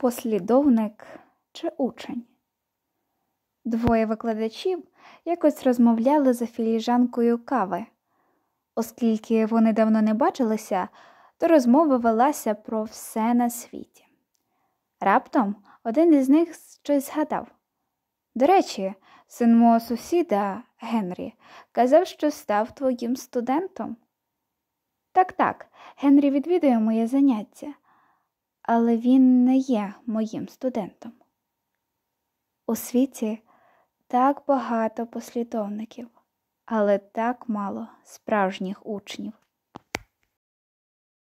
Послідовник чи учень. Двоє викладачів якось розмовляли за філіжанкою кави. Оскільки вони давно не бачилися, то розмова велася про все на світі. Раптом один із них щось згадав. До речі, син мого сусіда Генрі казав, що став твоїм студентом. Так, так, Генрі відвідує моє заняття але він не є моїм студентом. У світі так багато послідовників, але так мало справжніх учнів.